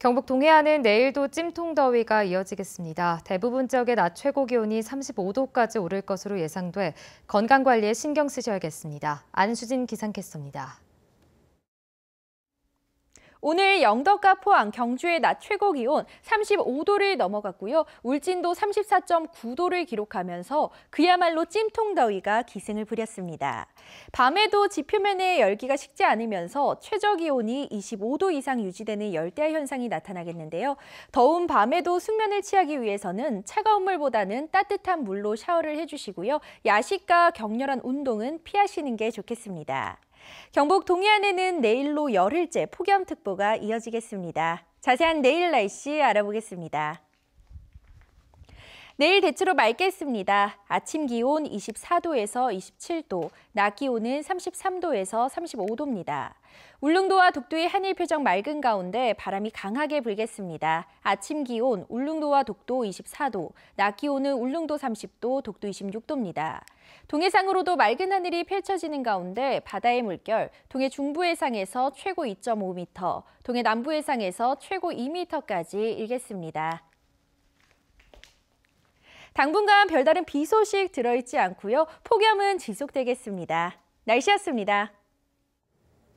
경북 동해안은 내일도 찜통더위가 이어지겠습니다. 대부분 지역의 낮 최고 기온이 35도까지 오를 것으로 예상돼 건강 관리에 신경 쓰셔야겠습니다. 안수진 기상캐스터입니다. 오늘 영덕과 포항, 경주의 낮 최고 기온 35도를 넘어갔고요. 울진도 34.9도를 기록하면서 그야말로 찜통 더위가 기승을 부렸습니다. 밤에도 지표면의 열기가 식지 않으면서 최저 기온이 25도 이상 유지되는 열대야 현상이 나타나겠는데요. 더운 밤에도 숙면을 취하기 위해서는 차가운 물보다는 따뜻한 물로 샤워를 해주시고요. 야식과 격렬한 운동은 피하시는 게 좋겠습니다. 경북 동해안에는 내일로 열흘째 폭염특보가 이어지겠습니다. 자세한 내일 날씨 알아보겠습니다. 내일 대체로 맑겠습니다. 아침 기온 24도에서 27도, 낮 기온은 33도에서 35도입니다. 울릉도와 독도의 한일 표정 맑은 가운데 바람이 강하게 불겠습니다. 아침 기온 울릉도와 독도 24도, 낮 기온은 울릉도 30도, 독도 26도입니다. 동해상으로도 맑은 하늘이 펼쳐지는 가운데 바다의 물결, 동해 중부 해상에서 최고 2.5m, 동해 남부 해상에서 최고 2m까지 일겠습니다. 당분간 별다른 비 소식 들어있지 않고요. 폭염은 지속되겠습니다. 날씨였습니다.